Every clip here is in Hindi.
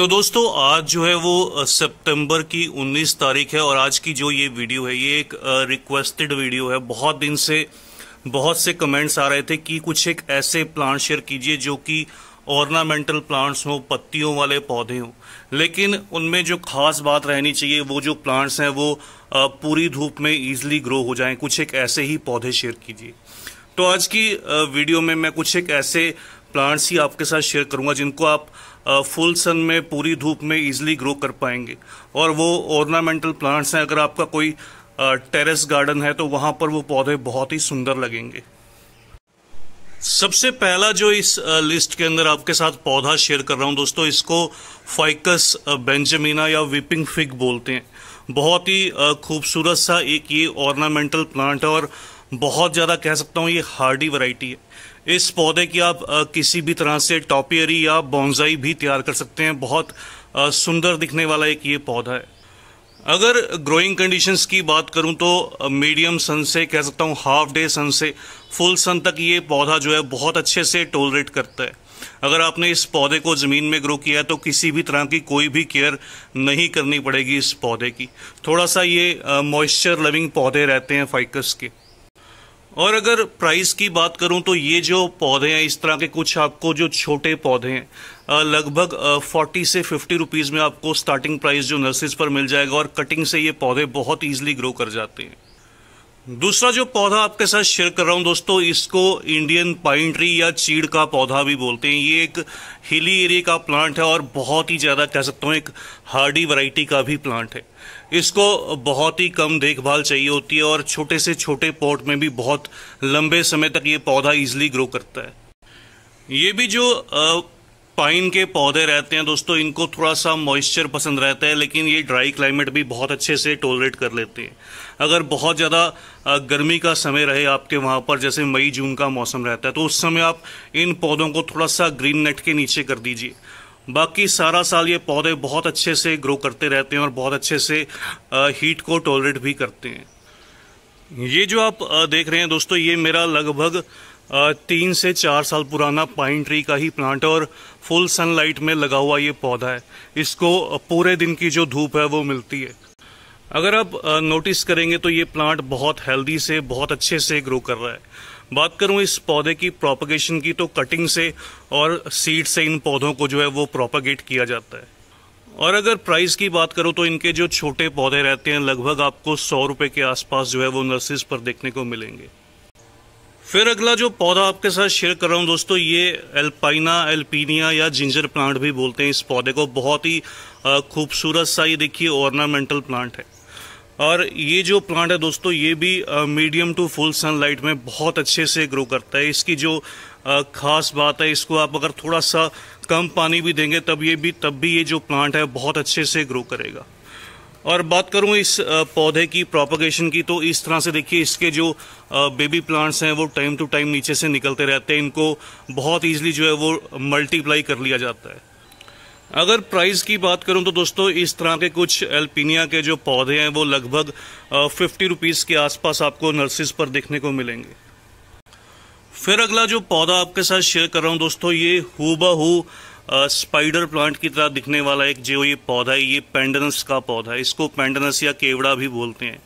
तो दोस्तों आज जो है वो सितंबर की 19 तारीख है और आज की जो ये वीडियो है ये एक रिक्वेस्टेड वीडियो है बहुत दिन से बहुत से कमेंट्स आ रहे थे कि कुछ एक ऐसे प्लांट शेयर कीजिए जो कि ऑर्नामेंटल प्लांट्स हों पत्तियों वाले पौधे हों लेकिन उनमें जो खास बात रहनी चाहिए वो जो प्लांट्स हैं वो पूरी धूप में ईजिली ग्रो हो जाएं कुछ एक ऐसे ही पौधे शेयर कीजिए तो आज की वीडियो में मैं कुछ एक ऐसे प्लांट्स ही आपके साथ शेयर करूंगा जिनको आप फुल सन में पूरी धूप में इजीली ग्रो कर पाएंगे और वो ऑर्नामेंटल प्लांट्स हैं अगर आपका कोई टेरेस गार्डन है तो वहाँ पर वो पौधे बहुत ही सुंदर लगेंगे सबसे पहला जो इस लिस्ट के अंदर आपके साथ पौधा शेयर कर रहा हूं दोस्तों इसको फाइकस बेंजामिना या विपिंग फिग बोलते हैं बहुत ही खूबसूरत सा एक ये ऑर्नामेंटल प्लांट है और बहुत ज़्यादा कह सकता हूँ ये हार्डी वैरायटी है इस पौधे की आप किसी भी तरह से टॉपियरी या बॉन्जाई भी तैयार कर सकते हैं बहुत सुंदर दिखने वाला एक ये पौधा है अगर ग्रोइंग कंडीशंस की बात करूं तो मीडियम सन से कह सकता हूं हाफ डे सन से फुल सन तक ये पौधा जो है बहुत अच्छे से टोलरेट करता है अगर आपने इस पौधे को ज़मीन में ग्रो किया है तो किसी भी तरह की कोई भी केयर नहीं करनी पड़ेगी इस पौधे की थोड़ा सा ये मॉइस्चर लविंग पौधे रहते हैं फाइकस के और अगर प्राइस की बात करूं तो ये जो पौधे हैं इस तरह के कुछ आपको जो छोटे पौधे हैं लगभग 40 से 50 रुपीस में आपको स्टार्टिंग प्राइस जो नर्सरीज पर मिल जाएगा और कटिंग से ये पौधे बहुत ईजिली ग्रो कर जाते हैं दूसरा जो पौधा आपके साथ शेयर कर रहा हूं दोस्तों इसको इंडियन पाइन ट्री या चीड़ का पौधा भी बोलते हैं ये एक हिली एरिया का प्लांट है और बहुत ही ज़्यादा कह सकता हूँ एक हार्डी वैरायटी का भी प्लांट है इसको बहुत ही कम देखभाल चाहिए होती है और छोटे से छोटे पॉट में भी बहुत लंबे समय तक ये पौधा इजिली ग्रो करता है ये भी जो पाइन के पौधे रहते हैं दोस्तों इनको थोड़ा सा मॉइस्चर पसंद रहता है लेकिन ये ड्राई क्लाइमेट भी बहुत अच्छे से टोलरेट कर लेते हैं अगर बहुत ज़्यादा गर्मी का समय रहे आपके वहाँ पर जैसे मई जून का मौसम रहता है तो उस समय आप इन पौधों को थोड़ा सा ग्रीन नेट के नीचे कर दीजिए बाकी सारा साल ये पौधे बहुत अच्छे से ग्रो करते रहते हैं और बहुत अच्छे से हीट को टॉलरेट भी करते हैं ये जो आप देख रहे हैं दोस्तों ये मेरा लगभग तीन से चार साल पुराना पाइन ट्री का ही प्लांट है और फुल सनलाइट में लगा हुआ ये पौधा है इसको पूरे दिन की जो धूप है वो मिलती है अगर आप नोटिस करेंगे तो ये प्लांट बहुत हेल्दी से बहुत अच्छे से ग्रो कर रहा है बात करूं इस पौधे की प्रोपगेशन की तो कटिंग से और सीड से इन पौधों को जो है वो प्रोपागेट किया जाता है और अगर प्राइस की बात करूं तो इनके जो छोटे पौधे रहते हैं लगभग आपको सौ रुपये के आसपास जो है वो नर्सिस पर देखने को मिलेंगे फिर अगला जो पौधा आपके साथ शेयर कर रहा हूं दोस्तों ये एल्पाइना एल्पीनिया या जिंजर प्लांट भी बोलते हैं इस पौधे को बहुत ही खूबसूरत सा ये देखिए ऑर्नामेंटल प्लांट है और ये जो प्लांट है दोस्तों ये भी मीडियम टू फुल सनलाइट में बहुत अच्छे से ग्रो करता है इसकी जो खास बात है इसको आप अगर थोड़ा सा कम पानी भी देंगे तब ये भी तब भी ये जो प्लांट है बहुत अच्छे से ग्रो करेगा और बात करूँ इस पौधे की प्रोपोगेशन की तो इस तरह से देखिए इसके जो बेबी प्लांट्स हैं वो टाइम टू टाइम नीचे से निकलते रहते हैं इनको बहुत ईजिली जो है वो मल्टीप्लाई कर लिया जाता है अगर प्राइस की बात करूं तो दोस्तों इस तरह के कुछ एल्पिनिया के जो पौधे हैं वो लगभग फिफ्टी रुपीज़ के आसपास आपको नर्सिस पर देखने को मिलेंगे फिर अगला जो पौधा आपके साथ शेयर कर रहा हूं दोस्तों ये हु हु स्पाइडर प्लांट की तरह दिखने वाला एक जो ये पौधा है ये पेंडनस का पौधा है इसको पेंडनस या केवड़ा भी बोलते हैं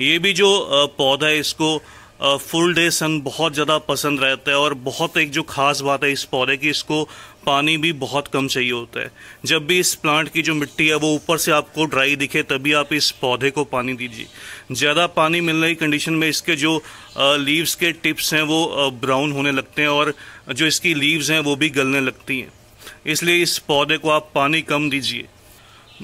ये भी जो पौधा है इसको फुल डे सन बहुत ज़्यादा पसंद रहता है और बहुत एक जो ख़ास बात है इस पौधे की इसको पानी भी बहुत कम चाहिए होता है जब भी इस प्लांट की जो मिट्टी है वो ऊपर से आपको ड्राई दिखे तभी आप इस पौधे को पानी दीजिए ज़्यादा पानी मिलने की कंडीशन में इसके जो लीव्स के टिप्स हैं वो ब्राउन होने लगते हैं और जो इसकी लीव्स हैं वो भी गलने लगती हैं इसलिए इस पौधे को आप पानी कम दीजिए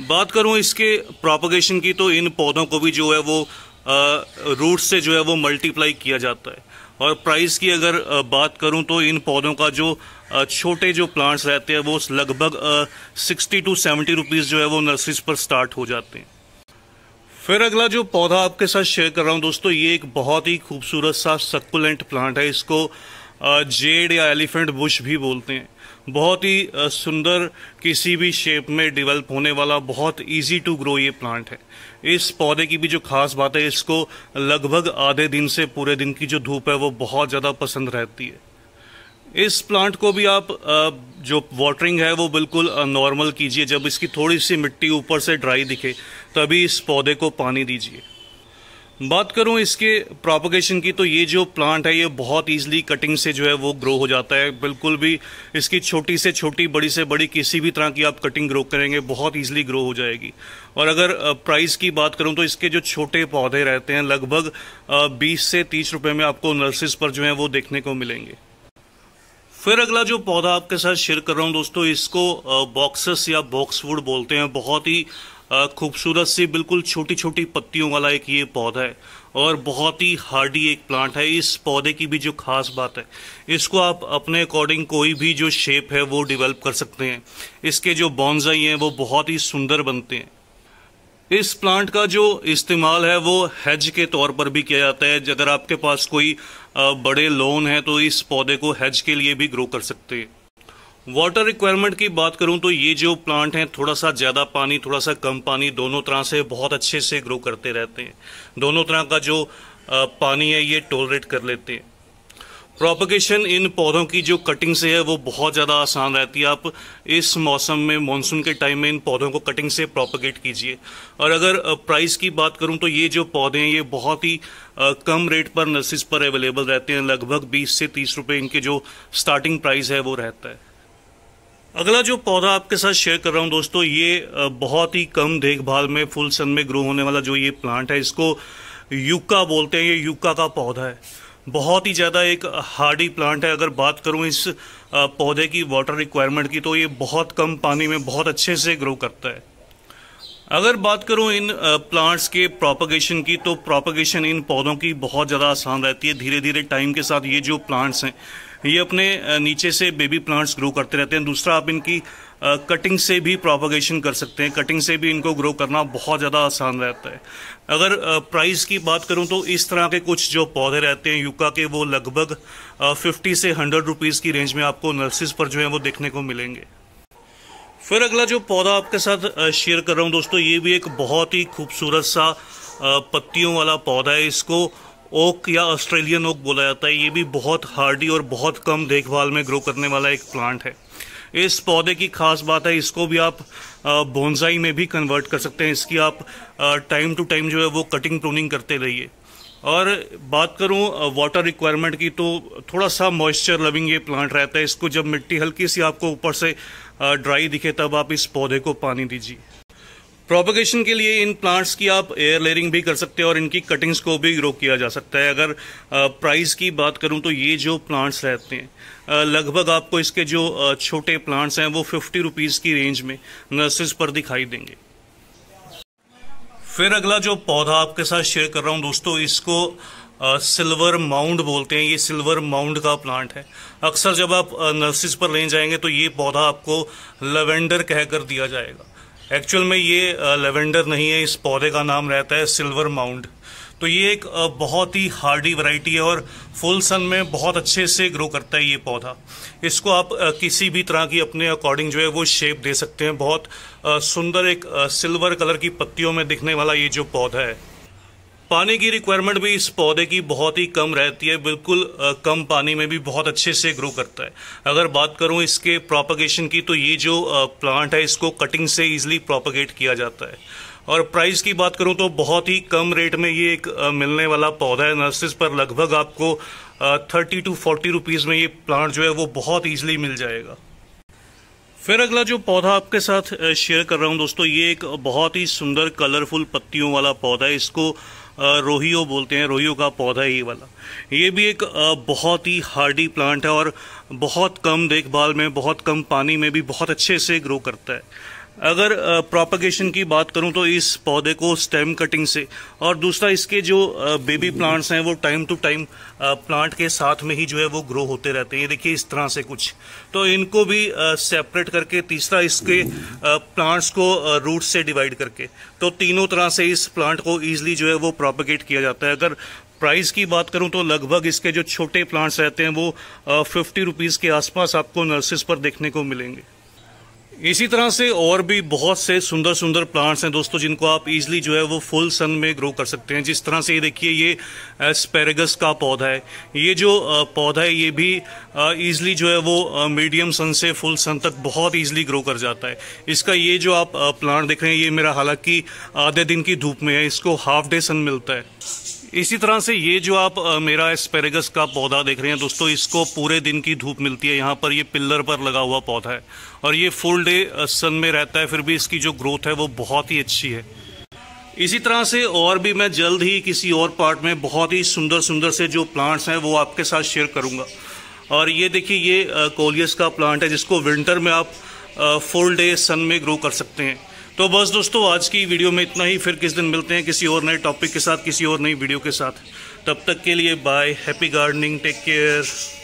बात करूं इसके प्रोपोगेशन की तो इन पौधों को भी जो है वो रूट से जो है वो मल्टीप्लाई किया जाता है और प्राइस की अगर बात करूं तो इन पौधों का जो छोटे जो प्लांट्स रहते हैं वो लगभग सिक्सटी टू सेवेंटी रुपीज़ जो है वो नर्सरीज पर स्टार्ट हो जाते हैं फिर अगला जो पौधा आपके साथ शेयर कर रहा हूं दोस्तों ये एक बहुत ही खूबसूरत सा सक्कुलेंट प्लांट है इसको जेड या एलिफेंट बुश भी बोलते हैं बहुत ही सुंदर किसी भी शेप में डेवलप होने वाला बहुत इजी टू ग्रो ये प्लांट है इस पौधे की भी जो खास बात है इसको लगभग आधे दिन से पूरे दिन की जो धूप है वो बहुत ज़्यादा पसंद रहती है इस प्लांट को भी आप जो वाटरिंग है वो बिल्कुल नॉर्मल कीजिए जब इसकी थोड़ी सी मिट्टी ऊपर से ड्राई दिखे तभी इस पौधे को पानी दीजिए बात करूं इसके प्रोपोगेशन की तो ये जो प्लांट है ये बहुत इजीली कटिंग से जो है वो ग्रो हो जाता है बिल्कुल भी इसकी छोटी से छोटी बड़ी से बड़ी किसी भी तरह की आप कटिंग ग्रो करेंगे बहुत ईजिली ग्रो हो जाएगी और अगर प्राइस की बात करूं तो इसके जो छोटे पौधे रहते हैं लगभग बीस से तीस रुपये में आपको नर्सिस पर जो है वो देखने को मिलेंगे फिर अगला जो पौधा आपके साथ शेयर कर रहा हूँ दोस्तों इसको बॉक्सेस या बॉक्सवुड बोलते हैं बहुत ही खूबसूरत सी बिल्कुल छोटी छोटी पत्तियों वाला एक ये पौधा है और बहुत ही हार्डी एक प्लांट है इस पौधे की भी जो खास बात है इसको आप अपने अकॉर्डिंग कोई भी जो शेप है वो डेवलप कर सकते हैं इसके जो बॉन्जाई हैं वो बहुत ही सुंदर बनते हैं इस प्लांट का जो इस्तेमाल है वो हैज के तौर पर भी किया जाता है अगर आपके पास कोई बड़े लोन है तो इस पौधे को हैज के लिए भी ग्रो कर सकते हैं वाटर रिक्वायरमेंट की बात करूं तो ये जो प्लांट हैं थोड़ा सा ज़्यादा पानी थोड़ा सा कम पानी दोनों तरह से बहुत अच्छे से ग्रो करते रहते हैं दोनों तरह का जो पानी है ये टोलरेट कर लेते हैं प्रोपगेशन इन पौधों की जो कटिंग से है वो बहुत ज़्यादा आसान रहती है आप इस मौसम में मॉनसून के टाइम में इन पौधों को कटिंग से प्रोपगेट कीजिए और अगर प्राइस की बात करूं तो ये जो पौधे हैं ये बहुत ही कम रेट पर नर्सिस पर अवेलेबल रहते हैं लगभग 20 से 30 रुपए इनके जो स्टार्टिंग प्राइस है वो रहता है अगला जो पौधा आपके साथ शेयर कर रहा हूं दोस्तों ये बहुत ही कम देखभाल में फुल सन में ग्रो होने वाला जो ये प्लांट है इसको युक्का बोलते हैं ये यूका का पौधा है बहुत ही ज़्यादा एक हार्डी प्लांट है अगर बात करूं इस पौधे की वाटर रिक्वायरमेंट की तो ये बहुत कम पानी में बहुत अच्छे से ग्रो करता है अगर बात करूं इन प्लांट्स के प्रोपगेशन की तो प्रोपगेशन इन पौधों की बहुत ज़्यादा आसान रहती है धीरे धीरे टाइम के साथ ये जो प्लांट्स हैं ये अपने नीचे से बेबी प्लांट्स ग्रो करते रहते हैं दूसरा आप इनकी कटिंग से भी प्रोपगेशन कर सकते हैं कटिंग से भी इनको ग्रो करना बहुत ज़्यादा आसान रहता है अगर प्राइस की बात करूं तो इस तरह के कुछ जो पौधे रहते हैं यूका के वो लगभग 50 से 100 रुपीस की रेंज में आपको नर्सिस पर जो है वो देखने को मिलेंगे फिर अगला जो पौधा आपके साथ शेयर कर रहा हूँ दोस्तों ये भी एक बहुत ही खूबसूरत सा पत्तियों वाला पौधा है इसको ओक या ऑस्ट्रेलियन ओक बोला जाता है ये भी बहुत हार्डी और बहुत कम देखभाल में ग्रो करने वाला एक प्लांट है इस पौधे की खास बात है इसको भी आप बोनजाई में भी कन्वर्ट कर सकते हैं इसकी आप टाइम टू टाइम जो है वो कटिंग प्रूनिंग करते रहिए और बात करूं वाटर रिक्वायरमेंट की तो थोड़ा सा मॉइस्चर लविंग ये प्लांट रहता है इसको जब मिट्टी हल्की सी आपको ऊपर से ड्राई दिखे तब आप इस पौधे को पानी दीजिए प्रोपोगेशन के लिए इन प्लांट्स की आप एयर लेयरिंग भी कर सकते हैं और इनकी कटिंग्स को भी ग्रो किया जा सकता है अगर प्राइस की बात करूं तो ये जो प्लांट्स रहते हैं लगभग आपको इसके जो छोटे प्लांट्स हैं वो फिफ्टी रुपीज़ की रेंज में नर्सरीज पर दिखाई देंगे फिर अगला जो पौधा आपके साथ शेयर कर रहा हूँ दोस्तों इसको आ, सिल्वर माउंड बोलते हैं ये सिल्वर माउंड का प्लांट है अक्सर जब आप नर्सिस पर ले जाएंगे तो ये पौधा आपको लेवेंडर कहकर दिया जाएगा एक्चुअल में ये लेवेंडर नहीं है इस पौधे का नाम रहता है सिल्वर माउंट तो ये एक बहुत ही हार्डी वैरायटी है और फुल सन में बहुत अच्छे से ग्रो करता है ये पौधा इसको आप किसी भी तरह की अपने अकॉर्डिंग जो है वो शेप दे सकते हैं बहुत सुंदर एक सिल्वर कलर की पत्तियों में दिखने वाला ये जो पौधा है पानी की रिक्वायरमेंट भी इस पौधे की बहुत ही कम रहती है बिल्कुल कम पानी में भी बहुत अच्छे से ग्रो करता है अगर बात करूं इसके प्रोपगेशन की तो ये जो प्लांट है इसको कटिंग से इजिली प्रोपगेट किया जाता है और प्राइस की बात करूं तो बहुत ही कम रेट में ये एक मिलने वाला पौधा है नर्सरीज पर लगभग आपको थर्टी टू फोर्टी रुपीज़ में ये प्लांट जो है वो बहुत ईजिली मिल जाएगा फिर अगला जो पौधा आपके साथ शेयर कर रहा हूं दोस्तों ये एक बहुत ही सुंदर कलरफुल पत्तियों वाला पौधा है इसको रोहियो बोलते हैं रोहियो का पौधा ही वाला ये भी एक बहुत ही हार्डी प्लांट है और बहुत कम देखभाल में बहुत कम पानी में भी बहुत अच्छे से ग्रो करता है अगर प्रोपगेशन की बात करूं तो इस पौधे को स्टेम कटिंग से और दूसरा इसके जो बेबी प्लांट्स हैं वो टाइम टू टाइम प्लांट के साथ में ही जो है वो ग्रो होते रहते हैं देखिए इस तरह से कुछ तो इनको भी सेपरेट करके तीसरा इसके प्लांट्स को रूट से डिवाइड करके तो तीनों तरह से इस प्लांट को ईजिली जो है वो प्रोपगेट किया जाता है अगर प्राइस की बात करूं तो लगभग इसके जो छोटे प्लांट्स रहते हैं वो फिफ्टी रुपीज़ के आसपास आपको नर्सिस पर देखने को मिलेंगे इसी तरह से और भी बहुत से सुंदर सुंदर प्लांट्स हैं दोस्तों जिनको आप इजीली जो है वो फुल सन में ग्रो कर सकते हैं जिस तरह से ये देखिए ये स्पेरेगस का पौधा है ये जो पौधा है ये भी ईजिली जो है वो मीडियम सन से फुल सन तक बहुत ईजिली ग्रो कर जाता है इसका ये जो आप प्लांट देख रहे हैं ये मेरा हालांकि आधे दिन की धूप में है इसको हाफ डे सन मिलता है इसी तरह से ये जो आप आ, मेरा एस्पेरेगस का पौधा देख रहे हैं दोस्तों इसको पूरे दिन की धूप मिलती है यहाँ पर ये पिल्लर पर लगा हुआ पौधा है और ये फुल डे सन में रहता है फिर भी इसकी जो ग्रोथ है वो बहुत ही अच्छी है इसी तरह से और भी मैं जल्द ही किसी और पार्ट में बहुत ही सुंदर सुंदर से जो प्लांट्स हैं वो आपके साथ शेयर करूँगा और ये देखिए ये कोलियस का प्लांट है जिसको विंटर में आप फुल डे सन में ग्रो कर सकते हैं तो बस दोस्तों आज की वीडियो में इतना ही फिर किस दिन मिलते हैं किसी और नए टॉपिक के साथ किसी और नई वीडियो के साथ तब तक के लिए bye happy gardening take care